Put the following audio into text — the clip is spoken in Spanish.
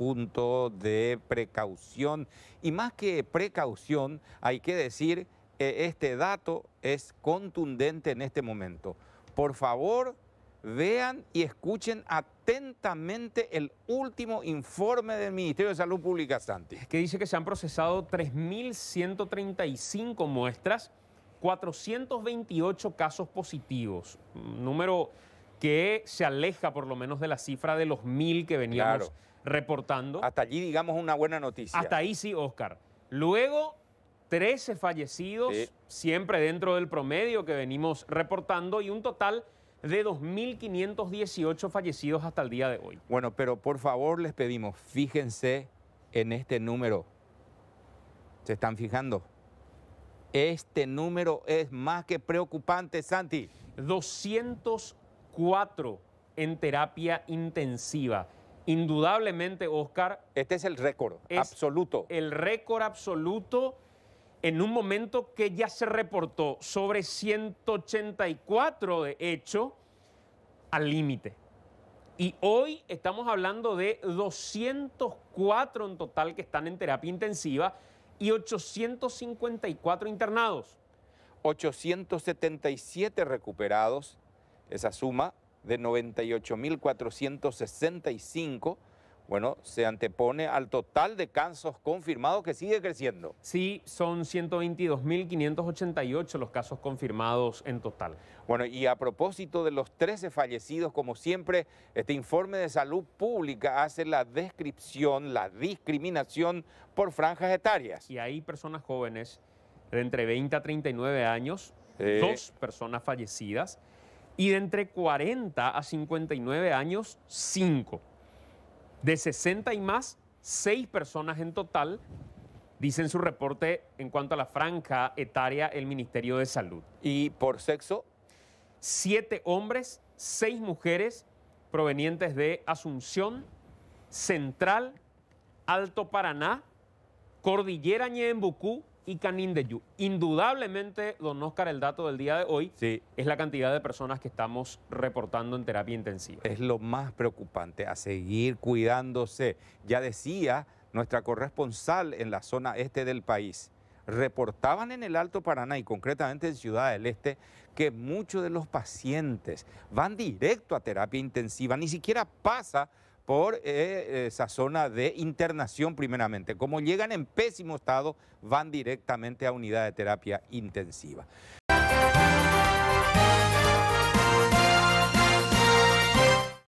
punto de precaución. Y más que precaución, hay que decir, este dato es contundente en este momento. Por favor, vean y escuchen atentamente el último informe del Ministerio de Salud Pública, Santi. Que dice que se han procesado 3.135 muestras, 428 casos positivos, número que se aleja por lo menos de la cifra de los mil que veníamos reportando. Hasta allí, digamos, una buena noticia. Hasta ahí sí, Oscar. Luego, 13 fallecidos, siempre dentro del promedio que venimos reportando, y un total de 2.518 fallecidos hasta el día de hoy. Bueno, pero por favor les pedimos, fíjense en este número. ¿Se están fijando? Este número es más que preocupante, Santi. 200 cuatro en terapia intensiva. Indudablemente, Oscar. Este es el récord absoluto. El récord absoluto en un momento que ya se reportó sobre 184, de hecho, al límite. Y hoy estamos hablando de 204 en total que están en terapia intensiva y 854 internados. 877 recuperados esa suma de 98.465, bueno, se antepone al total de casos confirmados que sigue creciendo. Sí, son 122.588 los casos confirmados en total. Bueno, y a propósito de los 13 fallecidos, como siempre, este informe de salud pública hace la descripción, la discriminación por franjas etarias. Y hay personas jóvenes de entre 20 a 39 años, eh, dos personas fallecidas y de entre 40 a 59 años, 5. De 60 y más, 6 personas en total, dice en su reporte en cuanto a la franja etaria el Ministerio de Salud. ¿Y por sexo? 7 hombres, 6 mujeres provenientes de Asunción, Central, Alto Paraná, Cordillera Ñembucú, y Canindeyu. Indudablemente, don Oscar, el dato del día de hoy es la cantidad de personas que estamos reportando en terapia intensiva. Es lo más preocupante, a seguir cuidándose. Ya decía nuestra corresponsal en la zona este del país, reportaban en el Alto Paraná y concretamente en Ciudad del Este que muchos de los pacientes van directo a terapia intensiva, ni siquiera pasa por eh, esa zona de internación primeramente. Como llegan en pésimo estado, van directamente a unidad de terapia intensiva.